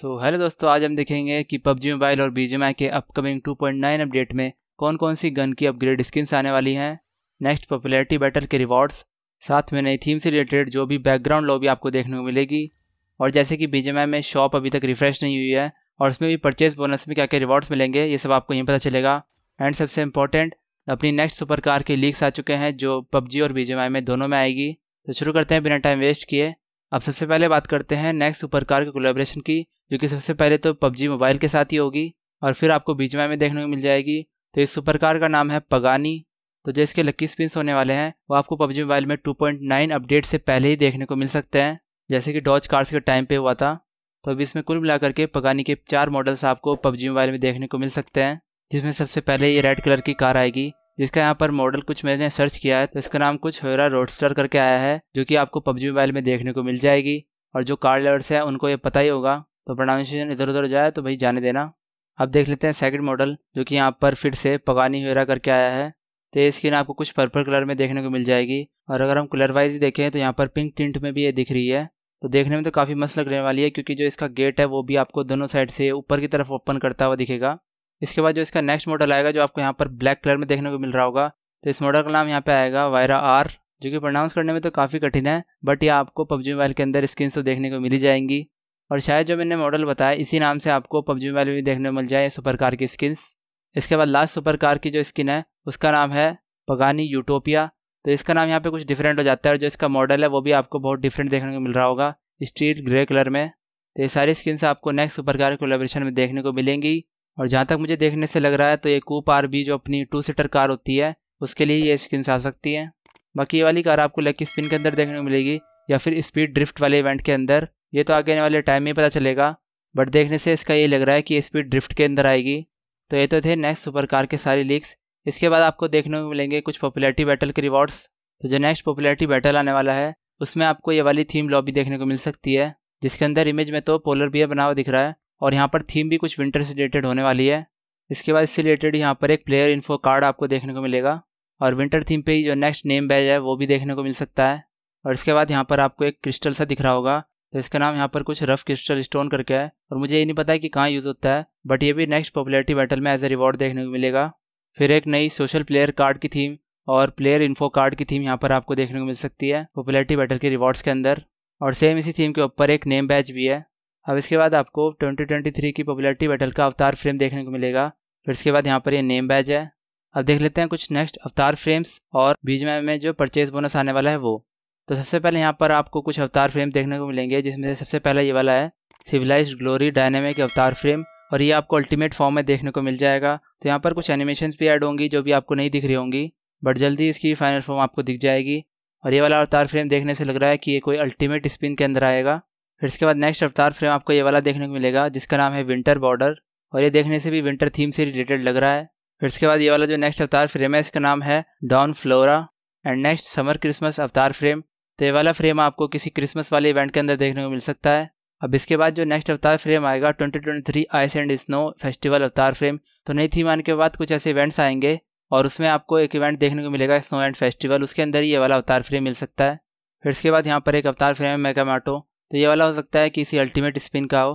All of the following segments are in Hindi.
सो so, हेलो दोस्तों आज हम देखेंगे कि पबजी मोबाइल और BGMI के अपकमिंग 2.9 अपडेट में कौन कौन सी गन की अपग्रेड स्किन्स आने वाली हैं नेक्स्ट पॉपुलैरिटी बैटल के रिवॉर्ड्स साथ में नई थीम से रिलेटेड जो भी बैकग्राउंड भी आपको देखने को मिलेगी और जैसे कि BGMI में शॉप अभी तक रिफ्रेश नहीं हुई है और उसमें भी परचेज बोनस में क्या क्या रिवॉर्ड्स मिलेंगे ये सब आपको यहीं पता चलेगा एंड सबसे इम्पॉर्टेंट अपनी नेक्स्ट सुपर कार के लीक्स आ चुके हैं जो पबजी और बीजेमआई में दोनों में आएगी तो शुरू करते हैं बिना टाइम वेस्ट किए अब सबसे पहले बात करते हैं नेक्स्ट सुपर कार के कोलेब्रेशन की जो कि सबसे पहले तो पबजी मोबाइल के साथ ही होगी और फिर आपको बीच में देखने को मिल जाएगी तो इस सुपर कार का नाम है पगानी तो जो इसके लक्की स्पिन होने वाले हैं वो आपको पबजी मोबाइल में 2.9 अपडेट से पहले ही देखने को मिल सकते हैं जैसे कि डॉच कार्स के टाइम पे हुआ था तो अभी इसमें कुल मिलाकर के पगानी के चार मॉडल्स आपको पबजी मोबाइल में देखने को मिल सकते हैं जिसमें सबसे पहले ये रेड कलर की कार आएगी जिसका यहाँ पर मॉडल कुछ मैंने सर्च किया है तो इसका नाम कुछ होरा रोडस्टर करके आया है जो कि आपको पबजी मोबाइल में देखने को मिल जाएगी और जो कार लवर्स हैं उनको ये पता ही होगा तो प्रोनाउंसिएशन इधर उधर जाए तो भाई जाने देना अब देख लेते हैं सेकंड मॉडल जो कि यहाँ पर फिर से पगानी होरा करके आया है तो ये स्किन आपको कुछ पर्पल कलर में देखने को मिल जाएगी और अगर हम कलर वाइज देखें तो यहाँ पर पिंक टिंट में भी ये दिख रही है तो देखने में तो काफ़ी मस्त लगने वाली है क्योंकि जो इसका गेट है वो भी आपको दोनों साइड से ऊपर की तरफ ओपन करता हुआ दिखेगा इसके बाद जो इसका नेक्स्ट मॉडल आएगा जो आपको यहाँ पर ब्लैक कलर में देखने को मिल रहा होगा तो इस मॉडल का नाम यहाँ पे आएगा वायरा आर जो कि प्रोनाउंस करने में तो काफ़ी कठिन है बट ये आपको पबजी मोबाइल के अंदर स्क्रीन तो देखने को मिली जाएंगी और शायद जो मैंने मॉडल बताया इसी नाम से आपको पबजी मोबाइल में भी देखने को मिल जाए सुपर कार की स्किन्स इसके बाद लास्ट सुपर कार की जो स्किन है उसका नाम है पगानी यूटोपिया तो इसका नाम यहाँ पे कुछ डिफरेंट हो जाता है और जो इसका मॉडल है वो भी आपको बहुत डिफरेंट देखने को मिल रहा होगा स्ट्रीट ग्रे कलर में तो ये सारी स्किन्स आपको नेक्स्ट सुपर कार कोलेब्रेशन में देखने को मिलेंगी और जहाँ तक मुझे देखने से लग रहा है तो ये कूप आर जो अपनी टू सीटर कार होती है उसके लिए ये स्किन्स आ सकती हैं बाकी ये वाली कार आपको लकी स्पिन के अंदर देखने को मिलेगी या फिर स्पीड ड्रिफ्ट वाले इवेंट के अंदर ये तो आगे आने वाले टाइम में पता चलेगा बट देखने से इसका ये लग रहा है कि स्पीड ड्रिफ्ट के अंदर आएगी तो ये तो थे नेक्स्ट सुपर कार के सारे लीक्स इसके बाद आपको देखने को मिलेंगे कुछ पॉपुलैरिटी बैटल के रिवॉर्ड्स तो जो नेक्स्ट पॉपुलैरिटी बैटल आने वाला है उसमें आपको ये वाली थीम लॉबी देखने को मिल सकती है जिसके अंदर इमेज में तो पोलर बियर बना हुआ दिख रहा है और यहाँ पर थीम भी कुछ विंटर से रिलेटेड होने वाली है इसके बाद इससे रिलेटेड यहाँ पर एक प्लेयर इन्फो कार्ड आपको देखने को मिलेगा और विंटर थीम पे ही जो नेक्स्ट नेम बैज है वो भी देखने को मिल सकता है और इसके बाद यहाँ पर आपको एक क्रिस्टल सा दिख रहा होगा तो इसका नाम यहाँ पर कुछ रफ क्रिस्टल स्टोन करके है और मुझे ये नहीं पता है कि कहाँ यूज़ होता है बट ये भी नेक्स्ट पॉपुलरिटी बैटल में एज ए रिवॉर्ड देखने को मिलेगा फिर एक नई सोशल प्लेयर कार्ड की थीम और प्लेयर इन्फो कार्ड की थीम यहाँ पर आपको देखने को मिल सकती है पॉपुलरिटी बैटल के रिवॉर्ड्स के अंदर और सेम इसी थीम के ऊपर एक नेम बैच भी है अब इसके बाद आपको 2023 की पॉपुलरिटी बैटल का अवतार फ्रेम देखने को मिलेगा फिर इसके बाद यहाँ पर ये नेम बैज है अब देख लेते हैं कुछ नेक्स्ट अवतार फ्रेम्स और बीच में में जो परचेज बोनस आने वाला है वो तो सबसे पहले यहाँ पर आपको कुछ अवतार फ्रेम देखने को मिलेंगे जिसमें से सबसे पहला ये वाला है civilize glory dynamic avatar frame और ये आपको अल्टीमेट फॉर्म में देखने को मिल जाएगा तो यहाँ पर कुछ एनिमेशन भी ऐड होंगी जो भी आपको नहीं दिख रही होंगी बट जल्दी इसकी फाइनल फॉर्म आपको दिख जाएगी और ये वाला अवतार फ्रेम देखने से लग रहा है कि ये कोई अल्टीमेट स्पिन के अंदर आएगा फिर इसके बाद नेक्स्ट अवतार फ्रेम आपको ये वाला देखने को मिलेगा जिसका नाम है विंटर बॉर्डर और ये देखने से भी विंटर थीम से रिलेटेड लग रहा है फिर इसके बाद ये वाला जो नेक्स्ट अवतार फ्रेम है इसका नाम है dawn flora and next summer Christmas avatar frame तो ये वाला फ्रेम आपको किसी क्रिसमस वाले इवेंट के अंदर देखने को मिल सकता है अब इसके बाद जो नेक्स्ट अवतार फ्रेम आएगा 2023 ice and snow festival avatar frame तो नई थीम आने के बाद कुछ ऐसे इवेंट्स आएंगे और उसमें आपको एक इवेंट देखने को मिलेगा स्नो एंड फेस्टिवल उसके अंदर ही ये वाला अवतार फ्रेम मिल सकता है फिर इसके बाद यहाँ पर एक अवतार फ्रेम है मेगामाटो तो ये वाला हो सकता है कि इसी अल्टीमेट स्पिन का हो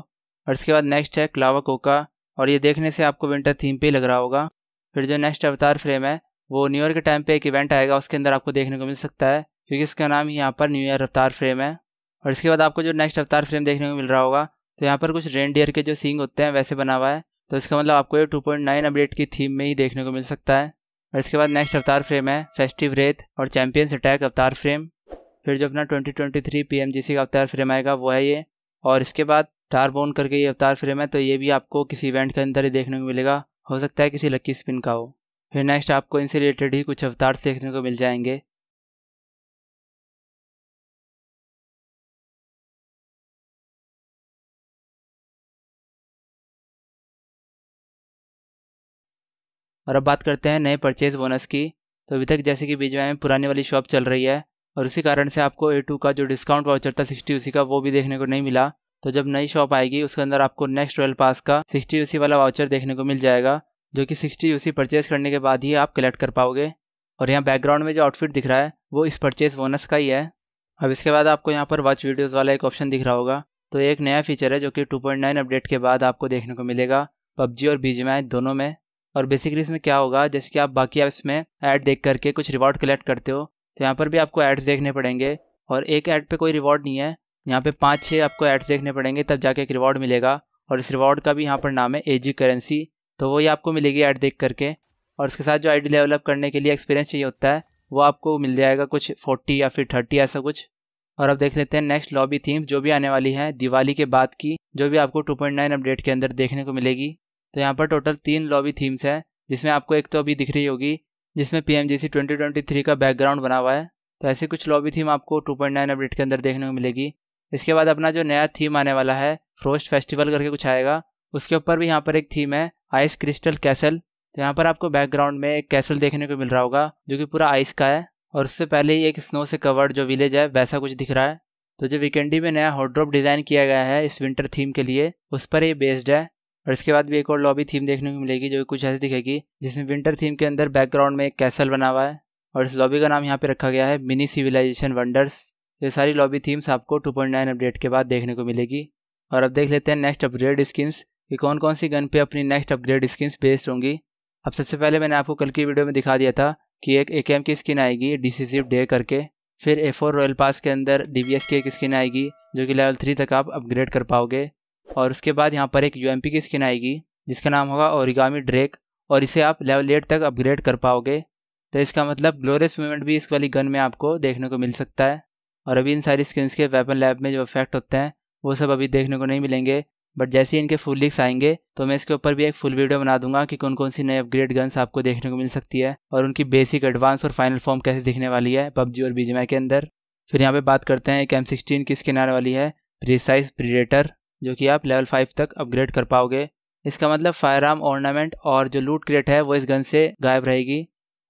और इसके बाद नेक्स्ट है क्लावा कोका और ये देखने से आपको विंटर थीम पे लग रहा होगा फिर जो नेक्स्ट अवतार फ्रेम है वो न्यू ईयर के टाइम पे एक इवेंट आएगा उसके अंदर आपको देखने को मिल सकता है क्योंकि इसका नाम ही यहाँ पर न्यू ईयर अवतार फ्रेम है और इसके बाद आपको जो नेक्स्ट अवतार फ्रेम देखने को मिल रहा होगा तो यहाँ पर कुछ रेन के जो सींग होते हैं वैसे बना हुआ है तो इसका मतलब आपको ये टू अपडेट की थीम में ही देखने को मिल सकता है और इसके बाद नेक्स्ट अवतार फ्रेम है फेस्टिव रेत और चैम्पियंस अटैक अवतार फ्रेम फिर जो अपना twenty twenty three P M G C का अवतार फ्रेम आएगा वो है ये और इसके बाद टार बोन करके ये अवतार फ्रेम है तो ये भी आपको किसी इवेंट के अंदर ही देखने को मिलेगा हो सकता है किसी लक्की स्पिन का हो फिर नेक्स्ट आपको इनसे रिलेटेड ही कुछ अवतार देखने को मिल जाएंगे और अब बात करते हैं नए परचेज़ बोनस की तो अभी तक जैसे कि बीजवाई में पुराने वाली शॉप चल रही है और उसी कारण से आपको ए टू का जो डिस्काउंट वाउचर था सिक्सटी यूसी का वो भी देखने को नहीं मिला तो जब नई शॉप आएगी उसके अंदर आपको नेक्स्ट ट्वेल्व पास का सिक्सटी यूसी वाला वाउचर देखने को मिल जाएगा जो कि सिक्सटी यूसी परचेज करने के बाद ही आप कलेक्ट कर पाओगे और यहाँ बैकग्राउंड में जो आउटफिट दिख रहा है वो इस परचेज बोनस का ही है अब इसके बाद आपको यहाँ पर वॉच वीडियोज़ वाला एक ऑप्शन दिख रहा होगा तो एक नया फीचर है जो कि 2.9 अपडेट के बाद आपको देखने को मिलेगा पबजी और बीजीएमआई दोनों में और बेसिकली इसमें क्या होगा जैसे कि आप बाकी ऐप्स में ऐड देख करके कुछ रिवॉर्ड कलेक्ट करते हो तो यहाँ पर भी आपको एड्स देखने पड़ेंगे और एक ऐड पे कोई रिवॉर्ड नहीं है यहाँ पे पाँच छः आपको एड्स देखने पड़ेंगे तब जाके एक रिवॉर्ड मिलेगा और इस रिवॉर्ड का भी यहाँ पर नाम है एजी करेंसी तो वही आपको मिलेगी ऐड देख करके और उसके साथ जो आईडी डेवलप करने के लिए एक्सपीरियंस चाहिए होता है वो आपको मिल जाएगा कुछ फोर्टी या फिर थर्टी ऐसा कुछ और अब देख लेते हैं नेक्स्ट लॉबी थीम जो भी आने वाली है दिवाली के बाद की जो भी आपको नाइन अपडेट के अंदर देखने को मिलेगी तो यहाँ पर टोटल तीन लॉबी थीम्स हैं जिसमें आपको एक तो अभी दिख रही होगी जिसमें P M G C twenty twenty three का बैकग्राउंड बना हुआ है तो ऐसी कुछ लॉबी थीम आपको टू पॉइंट नाइन अपडेट के अंदर देखने को मिलेगी इसके बाद अपना जो नया थीम आने वाला है फ्रोस्ट फेस्टिवल करके कुछ आएगा उसके ऊपर भी यहाँ पर एक थीम है आइस क्रिस्टल कैसल तो यहाँ पर आपको बैकग्राउंड में एक कैसल देखने को मिल रहा होगा जो कि पूरा आइस का है और उससे पहले ही एक स्नो से कवर्ड जो विलेज है वैसा कुछ दिख रहा है तो जो वीकेंडी में नया हॉटड्रॉप डिज़ाइन किया गया है इस विंटर थीम के लिए उस पर ये बेस्ड है और इसके बाद भी एक और लॉबी थीम देखने को मिलेगी जो कुछ ऐसी दिखेगी जिसमें विंटर थीम के अंदर बैकग्राउंड में एक कैसल बना हुआ है और इस लॉबी का नाम यहाँ पे रखा गया है मिनी सिविलाइजेशन वंडर्स ये सारी लॉबी थीम्स आपको 2.9 अपडेट के बाद देखने को मिलेगी और अब देख लेते हैं नेक्स्ट अपग्रेड स्किन्स कि कौन कौन सी गन पे अपनी नेक्स्ट अपग्रेड स्किन्स बेस्ड होंगी अब सबसे पहले मैंने आपको कल की वीडियो में दिखा दिया था कि एक ए की स्किन आएगी डिसिसिव डे करके फिर ए फोर रॉयल पास के अंदर डी की एक स्किन आएगी जो कि लेवल थ्री तक आप अपग्रेड कर पाओगे और उसके बाद यहाँ पर एक यू की स्किन आएगी जिसका नाम होगा ओरिगामी ड्रेक और इसे आप लेवल एट तक अपग्रेड कर पाओगे तो इसका मतलब ग्लोरियस मूवमेंट भी इस वाली गन में आपको देखने को मिल सकता है और अभी इन सारी स्किन्स के वेपन लैब में जो इफेक्ट होते हैं वो सब अभी देखने को नहीं मिलेंगे बट जैसे ही इनके फुल लिक्स आएंगे तो मैं इसके ऊपर भी एक फुल वीडियो बना दूंगा कि कौन कौन सी नए अपग्रेड गन्स आपको देखने को मिल सकती है और उनकी बेसिक एडवांस और फाइनल फॉर्म कैसे दिखने वाली है पबजी और बीजेमआई के अंदर फिर यहाँ पे बात करते हैं एक एम सिक्सटीन की स्किन आने वाली है प्रिसाइज प्रीडेटर जो कि आप लेवल फाइव तक अपग्रेड कर पाओगे इसका मतलब फायर आर्म ऑर्नामेंट और जो लूट क्रेट है वो इस गन से गायब रहेगी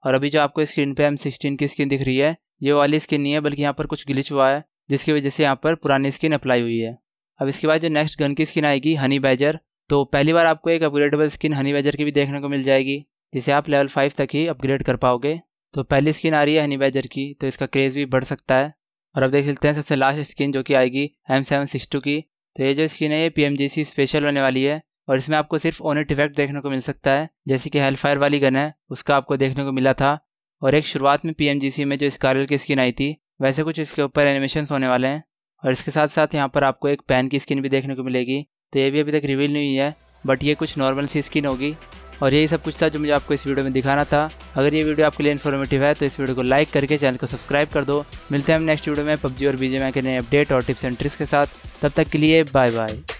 और अभी जो आपको स्क्रीन पे एम सिक्सटीन की स्किन दिख रही है ये वाली स्किन नहीं है बल्कि यहाँ पर कुछ ग्लिच हुआ है जिसकी वजह से यहाँ पर पुरानी स्किन अप्लाई हुई है अब इसके बाद जो नेक्स्ट गन की स्किन आएगी हनी बैजर तो पहली बार आपको एक अपग्रेडेबल स्किन हनी बैजर की भी देखने को मिल जाएगी जिसे आप लेवल फाइव तक ही अपग्रेड कर पाओगे तो पहली स्किन आ रही है हनी बैजर की तो इसका क्रेज़ भी बढ़ सकता है और अब देख लेते हैं सबसे लास्ट स्किन जो कि आएगी एम सेवन सिक्स टू की तो ये जो स्किन है ये पी स्पेशल होने वाली है और इसमें आपको सिर्फ ओनेट इफेक्ट देखने को मिल सकता है जैसे कि हेल फायर वाली गन है उसका आपको देखने को मिला था और एक शुरुआत में पी में जो स्कारल की स्किन आई थी वैसे कुछ इसके ऊपर एनिमेशन होने वाले हैं और इसके साथ साथ यहाँ पर आपको एक पैन की स्किन भी देखने को मिलेगी तो ये भी अभी तक रिवील नहीं हुई है बट ये कुछ नॉर्मल सी स्किन होगी और यही सब कुछ था जो मुझे आपको इस वीडियो में दिखाना था अगर ये वीडियो आपके लिए इन्फॉर्मेटिव है तो इस वीडियो को लाइक करके चैनल को सब्सक्राइब कर दो मिलते हैं हम नेक्स्ट वीडियो में पबजी और बीजेम के नए अपडेट और टिप्स एंड ट्रिक्स के साथ तब तक के लिए बाय बाय